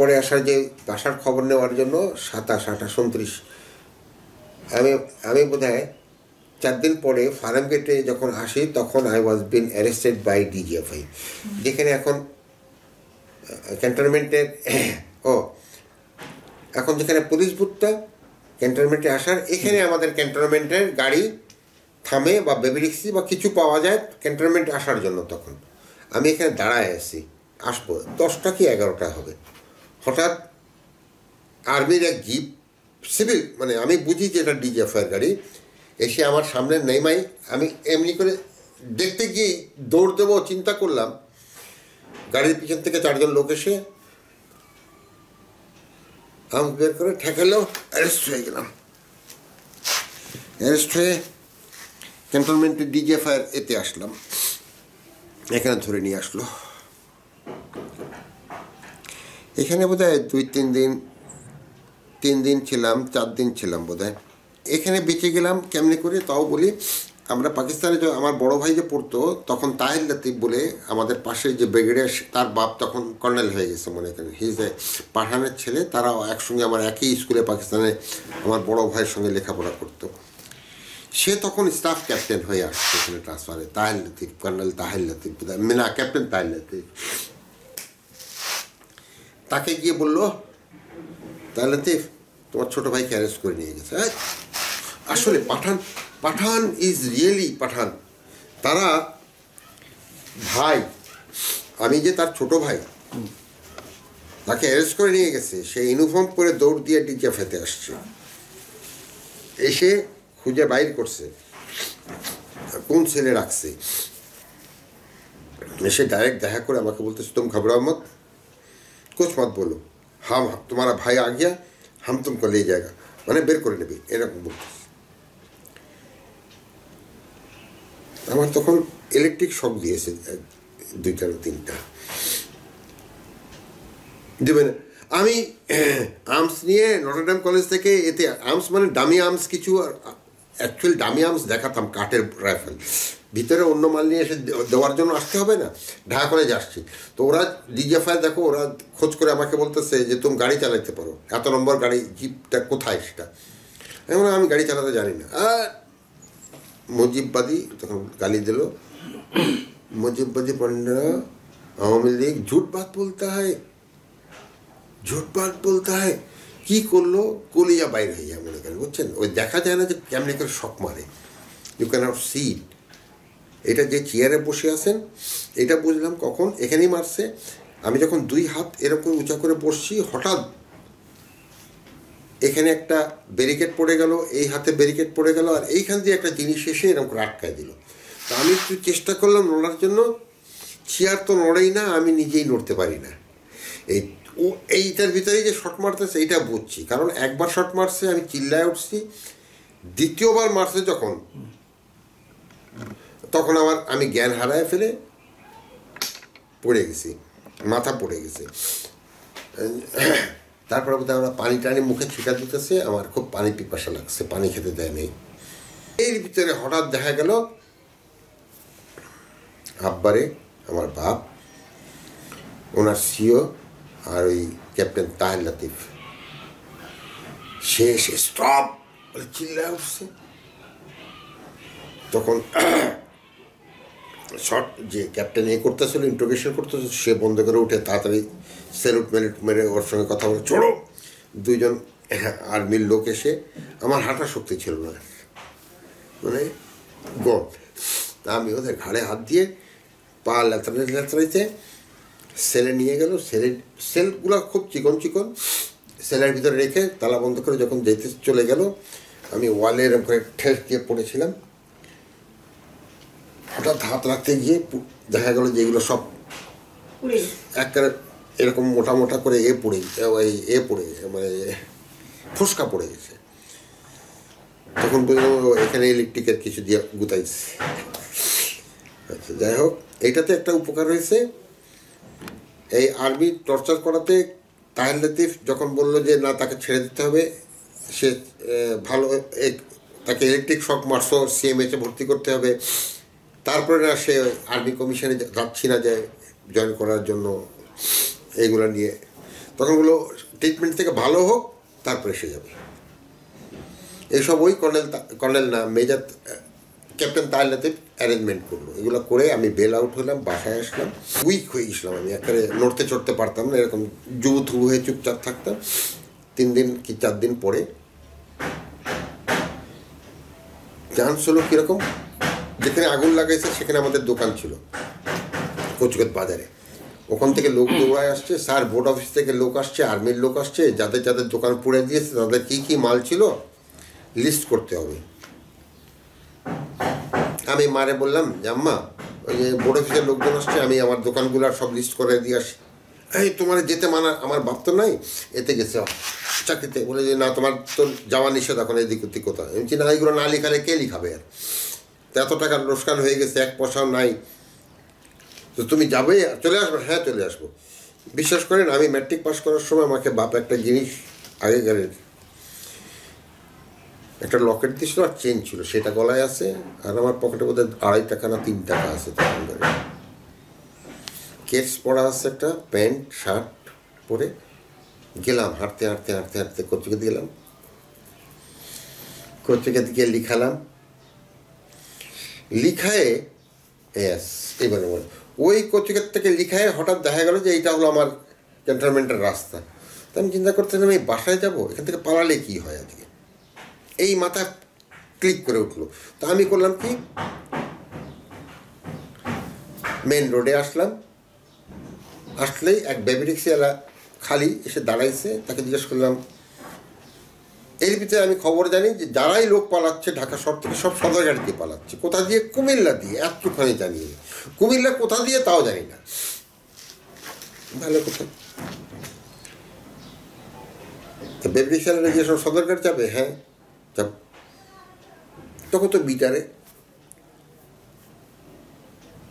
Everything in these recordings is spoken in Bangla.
পরে আসা যে বাসার খবর নেওয়ার জন্য সাতাশ আঠাশ উনত্রিশ আমি আমি বোধ হয় চার দিন পরে ফার্ম গেটে যখন আসি তখন I was been arrested by DGFI যেখানে এখন ক্যান্টনমেন্টের ও এখন যেখানে পুলিশ বুথটা ক্যান্টনমেন্টে আসার এখানে আমাদের ক্যান্টনমেন্টের গাড়ি থামে বা বেবি রিক্সি বা কিছু পাওয়া যায় ক্যান্টনমেন্টে আসার জন্য তখন আমি এখানে দাঁড়ায় আসি আসবো দশটা কি এগারোটা হবে হঠাৎ আর্মির এক জিপ সিভিল মানে আমি বুঝি যে এটা ডিজিএফআইয়ের গাড়ি এসে আমার সামনে নেমাই আমি এমনি করে দেখতে গিয়ে দৌড় দেবো চিন্তা করলাম গাড়ির পিছন থেকে চারজন লোক এসে আম বের করে ঠেকালেও অ্যারেস্ট হয়ে গেলাম অ্যারেস্ট হয়ে ক্যান্টনমেন্টের ডিজিএফআইয়ের এতে আসলাম এখানে ধরে নিয়ে আসলো এখানে বোধ দুই তিন দিন তিন দিন ছিলাম চার দিন ছিলাম বোধ এখানে বেঁচে গেলাম কেমনি করে তাও বলি আমরা পাকিস্তানে আমার বড় ভাই যে পড়তো তখন তাহির লাতিফ বলে আমাদের পাশে যে ব্রিগেডিয়ার তার বাপ তখন কর্নেল হয়ে গেছে মনে করেন হিজ এ পাঠানের ছেলে তারাও একসঙ্গে আমার একই স্কুলে পাকিস্তানে আমার বড় ভাইয়ের সঙ্গে লেখাপড়া করতো সে তখন স্টাফ ক্যাপ্টেন হয়ে আসছে এখানে ট্রান্সফারে তাহের লাতিফ কর্নেল তাহের লাতিফ মিনা ক্যাপ্টেন তাহির লাতিফ তাকে গিয়ে বললো তাহলে তে তোমার ছোটো ভাইকে অ্যারেস্ট করে নিয়ে গেছে হ্যাঁ আসলে পাঠান পাঠান ইজ রিয়েলি পাঠান তারা ভাই আমি যে তার ছোট ভাই তাকে অ্যারেস্ট করে নিয়ে গেছে সে ইউনিফর্ম পরে দৌড় দিয়ে ডিজা ফেতে আসছে এসে খুঁজে বাইর করছে কোন ছেলে রাখছে এসে ডাইরেক্ট দেখা করে আমাকে বলতেছে তুমি খবর আহমদ কুছ মত বলো হাম তোমার ভাই আগিয়া হাম তুমি तुमको ले মানে বের করে নেবে এরকম বলতেছে আমার তখন ইলেকট্রিক শক দিয়েছে দুইটা না তিনটা দেবে না আমি আর্মস নিয়ে নটরডাম কলেজ থেকে এতে আর্মস মানে ডামি আর্মস কিছু আর অ্যাকচুয়াল ডামি আর্মস দেখাতাম কাঠের রাইফেল ভিতরে অন্য মাল নিয়ে এসে দেওয়ার জন্য আসতে হবে না ঢাকা কলেজ আসছি তো ওরা ডিজিএফআই দেখো ওরা খোঁজ করে আমাকে বলতেছে যে তুমি গাড়ি চালাতে পারো এত নম্বর গাড়ি জিপটা কোথায় সেটা এমন আমি গাড়ি চালাতে জানি না আর মুজিববাদী তখন গালি দিল মুজিববাদী পণ্ডা আওয়ামী লীগ ঝুট বাদ বলতে হয় ঝুট বাদ বলতে হয় কী করলো কলিয়া বাইরে হয়ে যায় মনে করেন বুঝছেন ওই দেখা যায় না যে কেমনি করে শখ মারে ইউ ক্যান হ্যাভ সিট এটা যে চেয়ারে বসে আছেন এটা বুঝলাম কখন এখানেই মারছে আমি যখন দুই হাত এরকম উঁচা করে বসছি হঠাৎ এখানে একটা ব্যারিকেড পড়ে গেল এই হাতে ব্যারিকেড পড়ে গেল আর এইখান দিয়ে একটা জিনিস এসে এরকম করে আটকায় দিল তো আমি একটু চেষ্টা করলাম নড়ার জন্য চেয়ার তো নড়েই না আমি নিজেই নড়তে পারি না এই ও এইটার ভিতরেই যে শট মারতেছে এইটা বুঝছি কারণ একবার শট মারছে আমি চিল্লায় উঠছি দ্বিতীয়বার মারছে যখন তখন আমার আমি জ্ঞান হারায় ফেলে পড়ে গেছি মাথা পড়ে গেছে তারপর আমরা পানি টানি মুখে ছিটা দিতেছে আমার খুব পানি পিপাসা লাগছে পানি খেতে দেয় নেই এর ভিতরে হঠাৎ দেখা গেল আব্বারে আমার বাপ ওনার সিও আর ওই ক্যাপ্টেন তাহের লাতিফ শেষ স্টপ বলে চিল্লায় উঠছে তখন শর্ট যে ক্যাপ্টেন এ করতেছিল ইন্ট্রোগেশন করতেছিল সে বন্ধ করে উঠে তাড়াতাড়ি স্যালুট মেলুট মেরে ওর সঙ্গে কথা বলে চড়ো দুইজন আর্মির লোক এসে আমার হাঁটা শক্তি ছিল না মানে গড আমি ওদের ঘাড়ে হাত দিয়ে পা লেতাড়ে লেতাড়াইতে সেলে নিয়ে গেল সেলে সেলগুলো খুব চিকন চিকন সেলের ভিতরে রেখে তালা বন্ধ করে যখন যেতে চলে গেল আমি ওয়ালে এরকম করে ঠেস দিয়ে পড়েছিলাম হঠাৎ হাত রাখতে গিয়ে দেখা গেল যে এগুলো সব একটা এরকম মোটা মোটা করে এ পড়ে এই এ পড়ে মানে ফুসকা পড়ে গেছে তখন এখানে ইলেকট্রিকের কিছু দিয়ে গুতাইছে আচ্ছা যাই হোক এটাতে একটা উপকার হয়েছে এই আর্মি টর্চার করাতে তাহের লতিফ যখন বললো যে না তাকে ছেড়ে দিতে হবে সে ভালো তাকে ইলেকট্রিক শক মারশো সিএমএসে ভর্তি করতে হবে তারপরে না সে আর্মি কমিশনে যাচ্ছি না যে জয়েন করার জন্য এইগুলো নিয়ে তখন বলো ট্রিটমেন্ট থেকে ভালো হোক তারপরে সে যাবে এসব ওই কর্নেল কর্নেল না মেজর ক্যাপ্টেন তার লাতে অ্যারেঞ্জমেন্ট করলো এগুলো করে আমি বেল আউট হলাম বাসায় আসলাম উইক হয়ে গেছিলাম আমি একবারে নড়তে চড়তে পারতাম না এরকম জুবুথুবু হয়ে চুপচাপ থাকতাম তিন দিন কি চার দিন পরে চান্স হলো কীরকম যেখানে আগুন লাগাইছে সেখানে আমাদের দোকান ছিল কচুকেত বাজারে ওখান থেকে লোক দৌড়ায় আসছে স্যার বোর্ড অফিস থেকে লোক আসছে আর্মির লোক আসছে যাদের যাদের দোকান পুড়ে দিয়েছে তাদের কী কী মাল ছিল লিস্ট করতে হবে আমি মারে বললাম জাম্মা ওই যে বোর্ড অফিসের লোকজন আসছে আমি আমার দোকানগুলো সব লিস্ট করে দিয়ে আসি এই তোমার যেতে মানা আমার বাপ তো নাই এতে গেছে চাকরিতে বলে যে না তোমার তো যাওয়া নিষেধ এখন এদিক ওদিক কোথাও আমি না এগুলো না লিখালে কে লিখাবে আর এত টাকা লোকসান হয়ে গেছে এক পয়সাও নাই তো তুমি যাবে চলে আসবে হ্যাঁ চলে আসবো বিশ্বাস করেন আমি ম্যাট্রিক পাস করার সময় আমাকে বাপ একটা জিনিস আগেকারের একটা লকেট দিয়েছিল আর চেন ছিল সেটা গলায় আছে আর আমার পকেটে বোধহয় আড়াই টাকা না তিন টাকা আছে তখনকার কেটস পরা আছে একটা প্যান্ট শার্ট পরে গেলাম হাঁটতে হাঁটতে হাঁটতে হাঁটতে কচুকে গেলাম কচুকে দিয়ে লিখালাম লিখায়ে এস এইবারে বলে ওই কচুকের থেকে লিখায় হঠাৎ দেখা গেল যে এইটা হলো আমার ক্যান্টনমেন্টের রাস্তা তো আমি চিন্তা করতেছিলাম এই বাসায় যাব এখান থেকে পালালে কী হয় আজকে এই মাথা ক্লিক করে উঠলো তো আমি করলাম কি মেন রোডে আসলাম আসলেই এক রিক্সিওয়ালা খালি এসে দাঁড়াইছে তাকে জিজ্ঞেস করলাম এর ভিতরে আমি খবর জানি যে যারাই লোক পালাচ্ছে ঢাকা শহর থেকে সব সদরঘাট দিয়ে পালাচ্ছে কোথা দিয়ে কুমিল্লা দিয়ে এতক্ষণে জানি কুমিল্লা কোথা দিয়ে তাও জানি না ভালো কথা বেবরি স্যালারে যেসব সদরঘাট যাবে হ্যাঁ যাব তখন তো মিটারে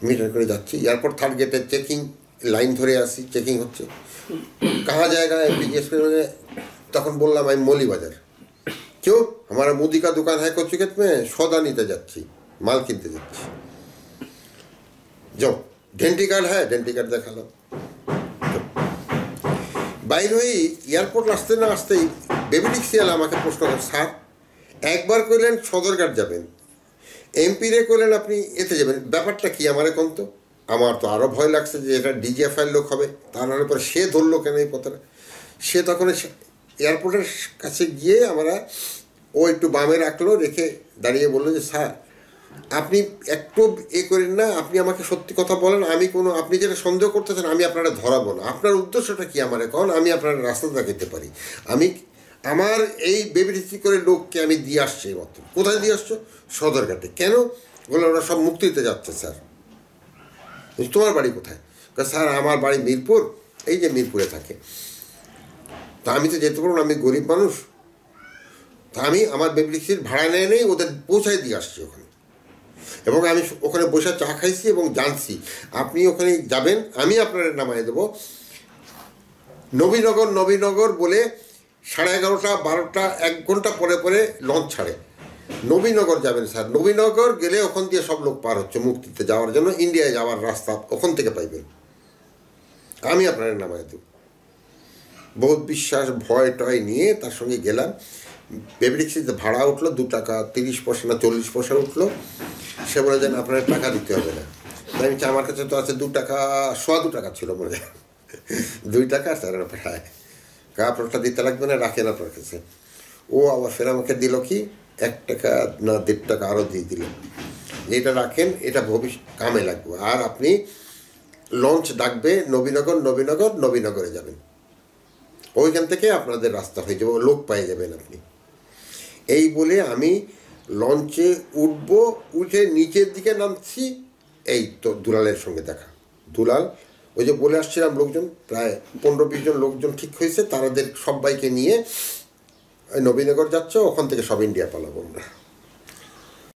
মিটার করে যাচ্ছি এরপর থার্ড গেটে চেকিং লাইন ধরে আসি চেকিং হচ্ছে কাহা জায়গায় জিজ্ঞেস করে তখন বললাম আমি মলিবাজার কেউ আমার মুদিকা দোকান হ্যাঁ है कोचिकेत में सौदा नीते जाच्छी माल যাচ্ছি যাও ডেন্টি কার্ড হ্যাঁ ডেন্টি কার্ড দেখালাম বাইর হয়ে এয়ারপোর্ট আসতে না আসতেই বেবিডিক্সিয়াল আমাকে প্রশ্ন করেন স্যার একবার করলেন সদরঘাট যাবেন এমপিরে করলেন আপনি এতে যাবেন ব্যাপারটা কি আমার এখন তো আমার তো আরও ভয় লাগছে যে এটা ডিজিএফআইয়ের লোক হবে তা নাহলে পরে সে ধরলো কেন এই পথে সে তখন এয়ারপোর্টের কাছে গিয়ে আমরা ও একটু বামে রাখলো রেখে দাঁড়িয়ে বললো যে স্যার আপনি একটু এ করেন না আপনি আমাকে সত্যি কথা বলেন আমি কোনো আপনি যেটা সন্দেহ করতেছেন আমি আপনারা ধরাবো না আপনার উদ্দেশ্যটা কী আমার এখন আমি আপনার রাস্তা দেখাতে পারি আমি আমার এই বেবিটি করে লোককে আমি দিয়ে আসছি মাত্র কোথায় দিয়ে আসছো সদরঘাটে কেন বলে ওরা সব মুক্তি দিতে যাচ্ছে স্যার তোমার বাড়ি কোথায় স্যার আমার বাড়ি মিরপুর এই যে মিরপুরে থাকে তা আমি তো যেতে পারবো আমি গরিব মানুষ তা আমি আমার বেবিলিক্সির ভাড়া নেয় নেই ওদের পৌঁছায় দিয়ে আসছি ওখানে এবং আমি ওখানে বসে চা খাইছি এবং জানছি আপনি ওখানে যাবেন আমি আপনার নামাই দেবো নবীনগর নবীনগর বলে সাড়ে এগারোটা বারোটা এক ঘন্টা পরে পরে লঞ্চ ছাড়ে নবীনগর যাবেন স্যার নবীনগর গেলে ওখান দিয়ে সব লোক পার হচ্ছে মুক্তিতে যাওয়ার জন্য ইন্ডিয়ায় যাওয়ার রাস্তা ওখান থেকে পাইবেন আমি আপনার নামাই দেব বহুত বিশ্বাস ভয় টয় নিয়ে তার সঙ্গে গেলাম ভেবে যে ভাড়া উঠলো দু টাকা তিরিশ পয়সা না চল্লিশ পয়সা উঠলো সে বলে যেন আপনার টাকা দিতে হবে না আমি আমার কাছে তো আছে দু টাকা সোয়া দু টাকা ছিল মনে দুই টাকা আর প্রায় আপনারটা দিতে লাগবে না রাখেন আপনার কাছে ও আবার ফের আমাকে দিল কি এক টাকা না দেড় টাকা আরও দিয়ে দিল এটা রাখেন এটা ভবিষ্যৎ কামে লাগবে আর আপনি লঞ্চ ডাকবে নবীনগর নবীনগর নবীনগরে যাবেন ওইখান থেকে আপনাদের রাস্তা হয়ে যাবে লোক পাই যাবেন আপনি এই বলে আমি লঞ্চে উঠব উঠে নিচের দিকে নামছি এই তো দুলালের সঙ্গে দেখা দুলাল ওই যে বলে আসছিলাম লোকজন প্রায় পনেরো বিশ জন লোকজন ঠিক হয়েছে তারাদের সবাইকে নিয়ে নবীনগর যাচ্ছে ওখান থেকে সব ইন্ডিয়া পালাবো আমরা